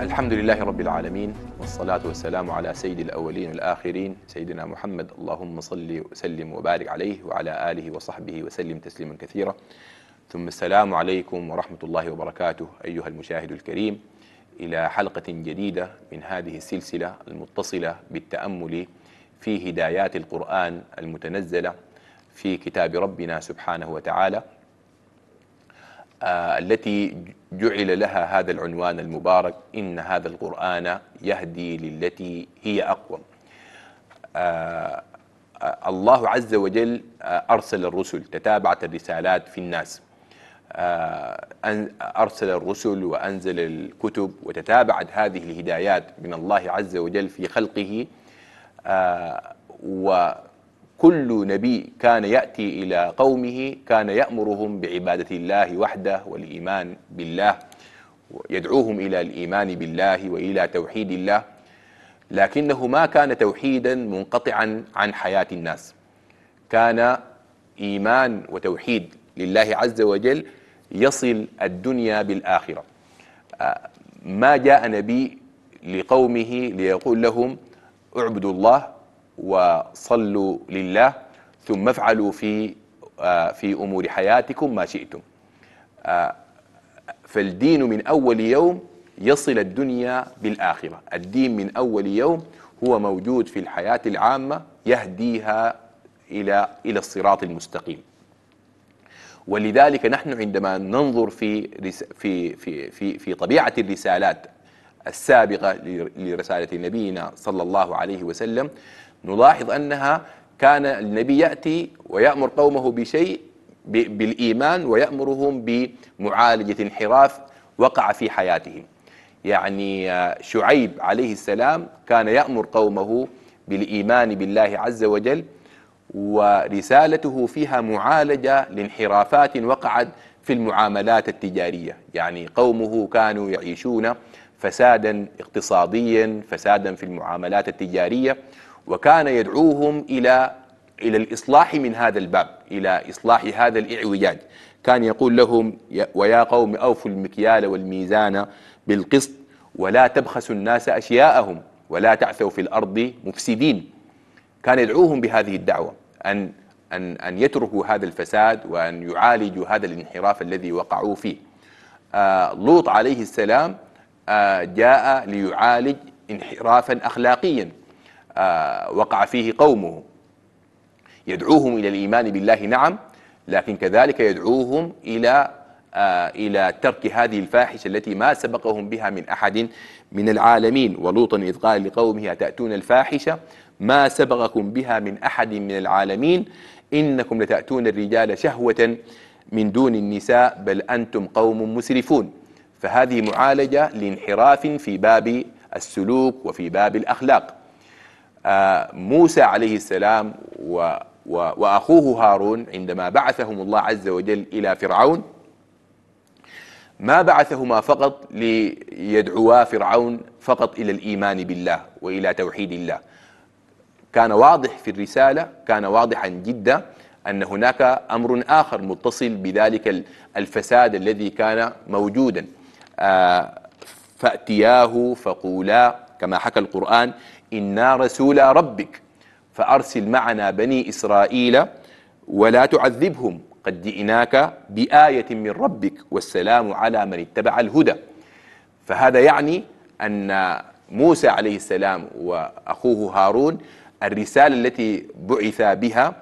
الحمد لله رب العالمين والصلاة والسلام على سيد الأولين والآخرين سيدنا محمد اللهم صل وسلم وبارك عليه وعلى آله وصحبه وسلم تسليما كثيرا ثم السلام عليكم ورحمة الله وبركاته أيها المشاهد الكريم إلى حلقة جديدة من هذه السلسلة المتصلة بالتأمل في هدايات القرآن المتنزلة في كتاب ربنا سبحانه وتعالى آه، التي جعل لها هذا العنوان المبارك إن هذا القرآن يهدي للتي هي أقوى آه آه الله عز وجل آه أرسل الرسل تتابعت الرسالات في الناس آه، أرسل الرسل وأنزل الكتب وتتابعت هذه الهدايات من الله عز وجل في خلقه آه، و كل نبي كان يأتي إلى قومه كان يأمرهم بعبادة الله وحده والإيمان بالله يدعوهم إلى الإيمان بالله وإلى توحيد الله لكنه ما كان توحيدا منقطعا عن حياة الناس كان إيمان وتوحيد لله عز وجل يصل الدنيا بالآخرة آه، ما جاء نبي لقومه ليقول لهم اعبدوا الله وصلوا لله ثم افعلوا في آه، في أمور حياتكم ما شئتم آه، فالدين من أول يوم يصل الدنيا بالآخرة الدين من أول يوم هو موجود في الحياة العامة يهديها إلى إلى الصراط المستقيم ولذلك نحن عندما ننظر في في في في, في طبيعة الرسالات السابقة لرسالة نبينا صلى الله عليه وسلم نلاحظ أنها كان النبي يأتي ويأمر قومه بشيء بالإيمان ويأمرهم بمعالجة انحراف وقع في حياتهم يعني آه، شعيب عليه السلام كان يأمر قومه بالإيمان بالله عز وجل ورسالته فيها معالجة لانحرافات وقعت في المعاملات التجارية يعني قومه كانوا يعيشون فسادا اقتصاديا فسادا في المعاملات التجارية وكان يدعوهم إلى إلى الإصلاح من هذا الباب إلى إصلاح هذا الإعوجاج كان يقول لهم ويا قوم أوفوا المكيال والميزان بالقسط ولا تبخسوا الناس أشياءهم ولا تعثوا في الأرض مفسدين كان يدعوهم بهذه الدعوة أن أن أن يتركوا هذا الفساد وأن يعالجوا هذا الانحراف الذي وقعوا فيه. آه لوط عليه السلام آه جاء ليعالج انحرافا أخلاقيا آه، وقع فيه قومه يدعوهم إلى الإيمان بالله نعم لكن كذلك يدعوهم إلى آه، إلى ترك هذه الفاحشة التي ما سبقهم بها من أحد من العالمين ولوطا إذ قال لقومه أتأتون الفاحشة ما سبقكم بها من أحد من العالمين إنكم لتأتون الرجال شهوة من دون النساء بل أنتم قوم مسرفون فهذه معالجة لانحراف في باب السلوك وفي باب الأخلاق آه، موسى عليه السلام و وأخوه هارون عندما بعثهم الله عز وجل إلى فرعون ما بعثهما فقط ليدعوا فرعون فقط إلى الإيمان بالله وإلى توحيد الله كان واضح في الرسالة كان واضحا جدا أن هناك أمر آخر متصل بذلك الفساد الذي كان موجودا آه، فأتياه فقولا كما حكى القرآن إنا رسول ربك فأرسل معنا بني إسرائيل ولا تعذبهم قد جئناك بآية من ربك والسلام على من اتبع الهدى فهذا يعني أن موسى عليه السلام وأخوه هارون الرسالة التي بعث بها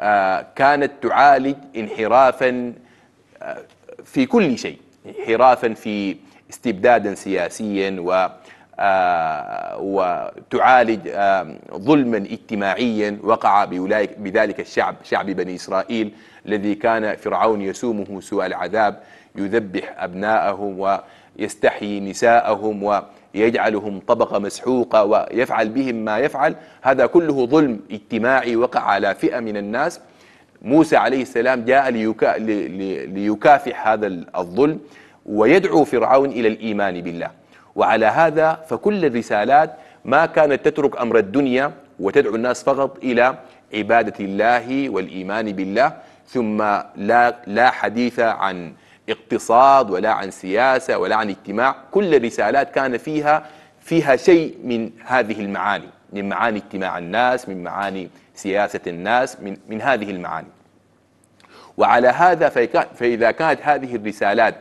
آه، كانت تعالج انحرافا آه، في كل شيء انحرافا في استبدادا سياسيا و آه، وتعالج ظلما اجتماعيا وقع بذلك الشعب شعب بني إسرائيل الذي كان فرعون يسومه سوء العذاب يذبح أبناءهم ويستحيي نساءهم ويجعلهم طبقة مسحوقة ويفعل بهم ما يفعل هذا كله ظلم اجتماعي وقع على فئة من الناس موسى عليه السلام جاء ليكافح هذا الظلم ويدعو فرعون إلى الإيمان بالله وعلى هذا فكل الرسالات ما كانت تترك أمر الدنيا وتدعو الناس فقط إلى عبادة الله والإيمان بالله ثم لا, لا حديث عن اقتصاد ولا عن سياسة ولا عن اجتماع كل الرسالات كان فيها فيها شيء من هذه المعاني من معاني اجتماع الناس من معاني سياسة الناس من, من هذه المعاني وعلى هذا فإذا كانت هذه الرسالات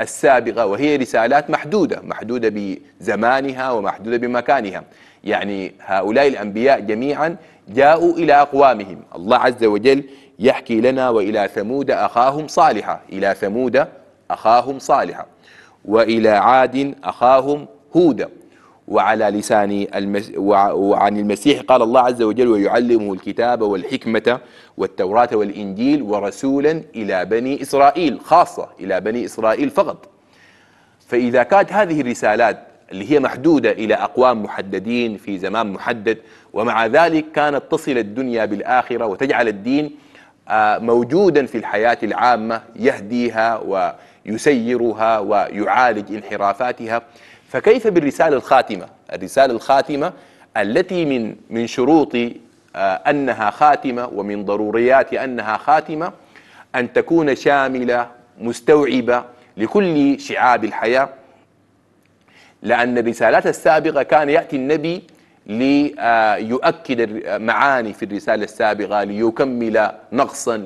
السابقة وهي رسالات محدودة محدودة بزمانها ومحدودة بمكانها يعني هؤلاء الأنبياء جميعا جاءوا إلى أقوامهم الله عز وجل يحكي لنا وإلى ثمود أخاهم صالحة إلى ثمود أخاهم صالحة وإلى عاد أخاهم هودا وعلى لسان المس... وعن المسيح قال الله عز وجل ويعلمه الكتاب والحكمة والتوراة والإنجيل ورسولا إلى بني إسرائيل خاصة إلى بني إسرائيل فقط فإذا كانت هذه الرسالات اللي هي محدودة إلى أقوام محددين في زمان محدد ومع ذلك كانت تصل الدنيا بالآخرة وتجعل الدين آه، موجودا في الحياة العامة يهديها ويسيرها ويعالج انحرافاتها فكيف بالرسالة الخاتمة الرسالة الخاتمة التي من من شروط آه، أنها خاتمة ومن ضروريات أنها خاتمة أن تكون شاملة مستوعبة لكل شعاب الحياة لأن الرسالات السابقة كان يأتي النبي ليؤكد آه، آه، معاني في الرسالة السابقة ليكمل نقصا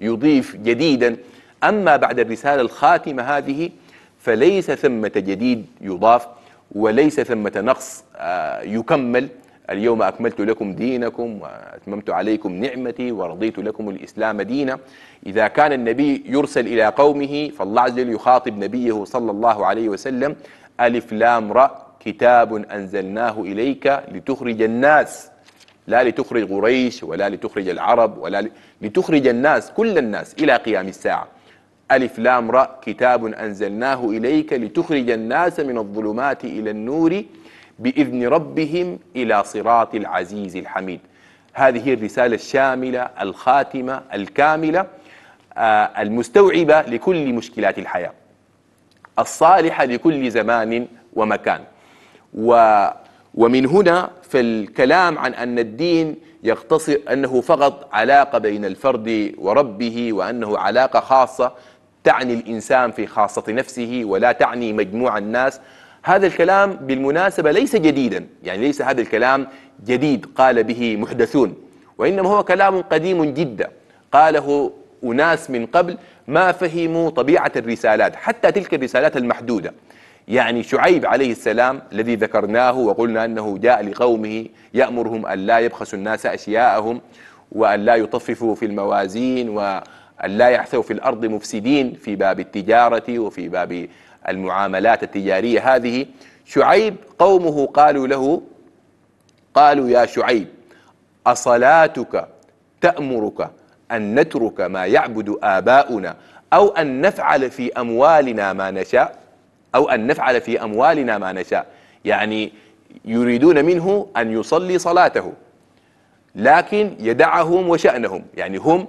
ليضيف جديدا أما بعد الرسالة الخاتمة هذه فليس ثمة جديد يضاف وليس ثمة نقص آه، يكمل اليوم أكملت لكم دينكم وأتممت عليكم نعمتي ورضيت لكم الإسلام دينا إذا كان النبي يرسل إلى قومه فالله عز وجل يخاطب نبيه صلى الله عليه وسلم ألف لام راء كتاب أنزلناه إليك لتخرج الناس لا لتخرج قريش ولا لتخرج العرب ولا لتخرج الناس كل الناس إلى قيام الساعة ألف لام راء كتاب أنزلناه إليك لتخرج الناس من الظلمات إلى النور بإذن ربهم إلى صراط العزيز الحميد هذه الرسالة الشاملة الخاتمة الكاملة آه، المستوعبة لكل مشكلات الحياة الصالحة لكل زمان ومكان و ومن هنا فالكلام عن أن الدين يقتصر أنه فقط علاقة بين الفرد وربه وأنه علاقة خاصة تعني الإنسان في خاصة نفسه ولا تعني مجموع الناس هذا الكلام بالمناسبة ليس جديدا يعني ليس هذا الكلام جديد قال به محدثون وإنما هو كلام قديم جدا قاله أناس من قبل ما فهموا طبيعة الرسالات حتى تلك الرسالات المحدودة يعني شعيب عليه السلام الذي ذكرناه وقلنا أنه جاء لقومه يأمرهم أن لا يبخسوا الناس أشياءهم وأن لا يطففوا في الموازين و أن لا يحثوا في الأرض مفسدين في باب التجارة وفي باب المعاملات التجارية هذه شعيب قومه قالوا له قالوا يا شعيب أصلاتك تأمرك أن نترك ما يعبد آباؤنا أو أن نفعل في أموالنا ما نشاء أو أن نفعل في أموالنا ما نشاء يعني يريدون منه أن يصلي صلاته لكن يدعهم وشأنهم يعني هم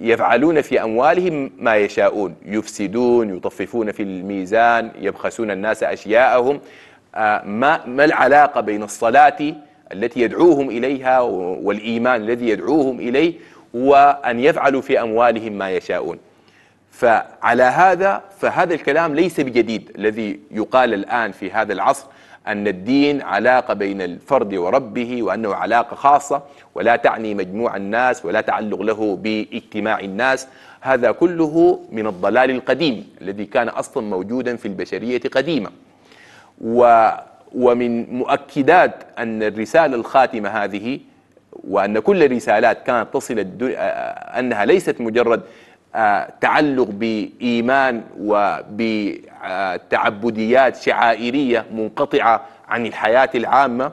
يفعلون في أموالهم ما يشاءون يفسدون يطففون في الميزان يبخسون الناس أشياءهم آه، ما, ما العلاقة بين الصلاة التي يدعوهم إليها والإيمان الذي يدعوهم إليه وأن يفعلوا في أموالهم ما يشاءون فعلى هذا فهذا الكلام ليس بجديد الذي يقال الآن في هذا العصر أن الدين علاقة بين الفرد وربه وأنه علاقة خاصة ولا تعني مجموع الناس ولا تعلق له باجتماع الناس هذا كله من الضلال القديم الذي كان أصلا موجودا في البشرية قديما و ومن مؤكدات أن الرسالة الخاتمة هذه وأن كل الرسالات كانت تصل أنها ليست مجرد تعلق بإيمان وبتعبديات شعائرية منقطعة عن الحياة العامة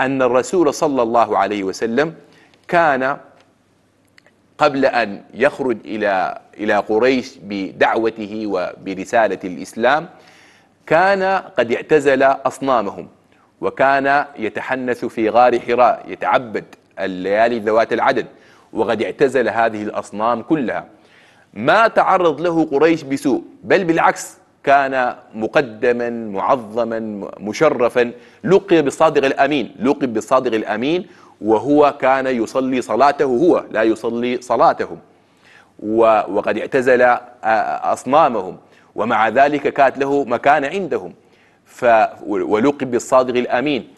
أن الرسول صلى الله عليه وسلم كان قبل أن يخرج إلى إلى قريش بدعوته وبرسالة الإسلام كان قد اعتزل أصنامهم وكان يتحنث في غار حراء يتعبد الليالي ذوات العدد وقد اعتزل هذه الأصنام كلها ما تعرض له قريش بسوء بل بالعكس كان مقدما معظما مشرفا لقي بالصادق الامين لقي بالصادق الامين وهو كان يصلي صلاته هو لا يصلي صلاتهم وقد اعتزل اصنامهم ومع ذلك كانت له مكانه عندهم ف ولقي بالصادق الامين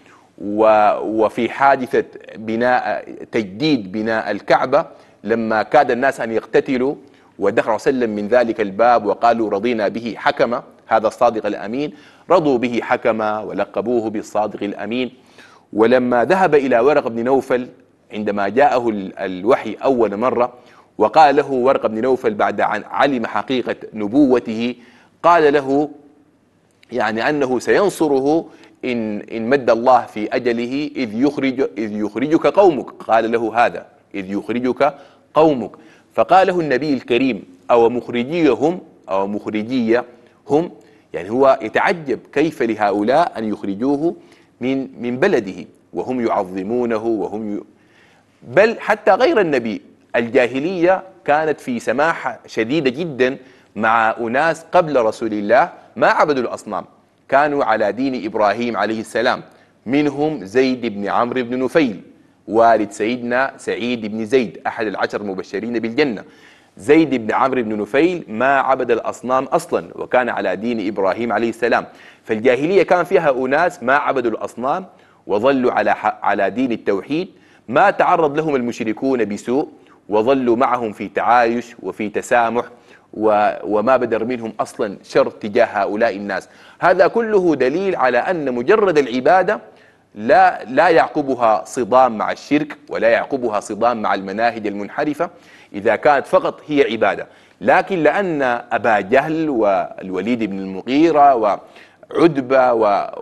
وفي حادثه بناء تجديد بناء الكعبه لما كاد الناس ان يقتتلوا ودخل وسلم من ذلك الباب وقالوا رضينا به حكما هذا الصادق الأمين رضوا به حكما ولقبوه بالصادق الأمين ولما ذهب إلى ورق بن نوفل عندما جاءه الوحي أول مرة وقال له ورق بن نوفل بعد أن علم حقيقة نبوته قال له يعني أنه سينصره إن, إن مد الله في أجله إذ, يخرج إذ يخرجك قومك قال له هذا إذ يخرجك قومك فقاله النبي الكريم أو مخرجيهم أو مخرجية هم يعني هو يتعجب كيف لهؤلاء أن يخرجوه من من بلده وهم يعظمونه وهم ي... بل حتى غير النبي الجاهلية كانت في سماحة شديدة جدا مع أناس قبل رسول الله ما عبدوا الأصنام كانوا على دين إبراهيم عليه السلام منهم زيد بن عمرو بن نفيل والد سيدنا سعيد بن زيد أحد العشر المبشرين بالجنة زيد بن عمرو بن نفيل ما عبد الأصنام أصلا وكان على دين إبراهيم عليه السلام فالجاهلية كان فيها أناس ما عبدوا الأصنام وظلوا على, على دين التوحيد ما تعرض لهم المشركون بسوء وظلوا معهم في تعايش وفي تسامح وما بدر منهم أصلا شر تجاه هؤلاء الناس هذا كله دليل على أن مجرد العبادة لا لا يعقبها صدام مع الشرك ولا يعقبها صدام مع المناهج المنحرفه اذا كانت فقط هي عباده لكن لان ابا جهل والوليد بن المغيره وعتبه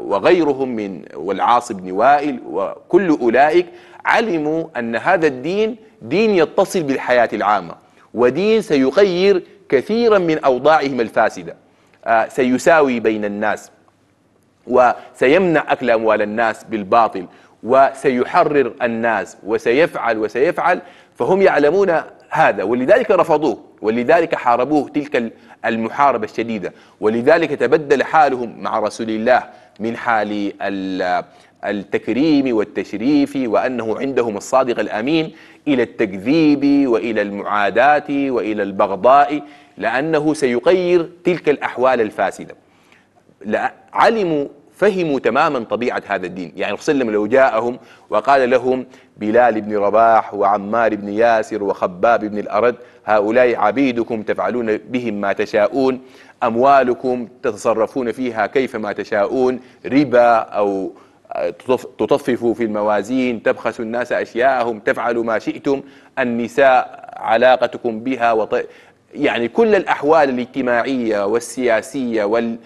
وغيرهم من والعاص بن وائل وكل اولئك علموا ان هذا الدين دين يتصل بالحياه العامه ودين سيغير كثيرا من اوضاعهم الفاسده آه، سيساوي بين الناس وسيمنع أكل أموال الناس بالباطل وسيحرر الناس وسيفعل وسيفعل فهم يعلمون هذا ولذلك رفضوه ولذلك حاربوه تلك المحاربة الشديدة ولذلك تبدل حالهم مع رسول الله من حال التكريم والتشريف وأنه عندهم الصادق الأمين إلى التكذيب وإلى المعاداة وإلى البغضاء لأنه سيغير تلك الأحوال الفاسدة علموا فهموا تماما طبيعة هذا الدين يعني وسلم لو جاءهم وقال لهم بلال بن رباح وعمار بن ياسر وخباب بن الأرد هؤلاء عبيدكم تفعلون بهم ما تشاءون أموالكم تتصرفون فيها كيفما تشاءون ربا أو تطففوا في الموازين تبخسوا الناس أشياءهم تفعلوا ما شئتم النساء علاقتكم بها وط... يعني كل الأحوال الاجتماعية والسياسية وال...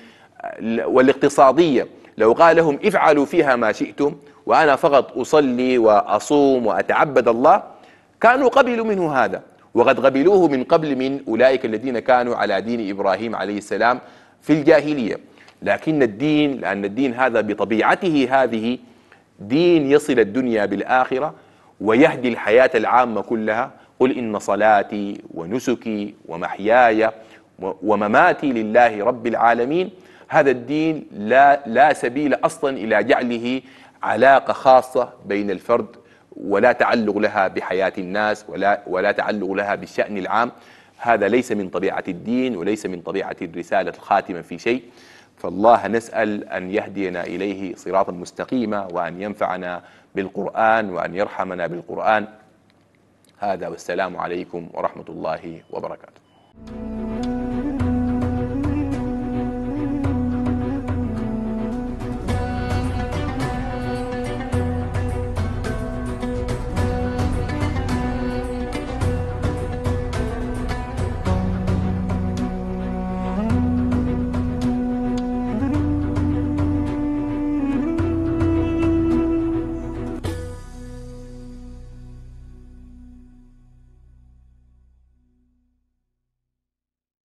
والاقتصادية لو قال لهم افعلوا فيها ما شئتم وأنا فقط أصلي وأصوم وأتعبد الله كانوا قبلوا منه هذا وقد قبلوه من قبل من أولئك الذين كانوا على دين إبراهيم عليه السلام في الجاهلية لكن الدين لأن الدين هذا بطبيعته هذه دين يصل الدنيا بالآخرة ويهدي الحياة العامة كلها قل إن صلاتي ونسكي ومحياي ومماتي لله رب العالمين هذا الدين لا, لا سبيل أصلا إلى جعله علاقة خاصة بين الفرد ولا تعلق لها بحياة الناس ولا, ولا تعلق لها بالشأن العام هذا ليس من طبيعة الدين وليس من طبيعة الرسالة الخاتمة في شيء فالله نسأل أن يهدينا إليه صراطا مستقيما وأن ينفعنا بالقرآن وأن يرحمنا بالقرآن هذا والسلام عليكم ورحمة الله وبركاته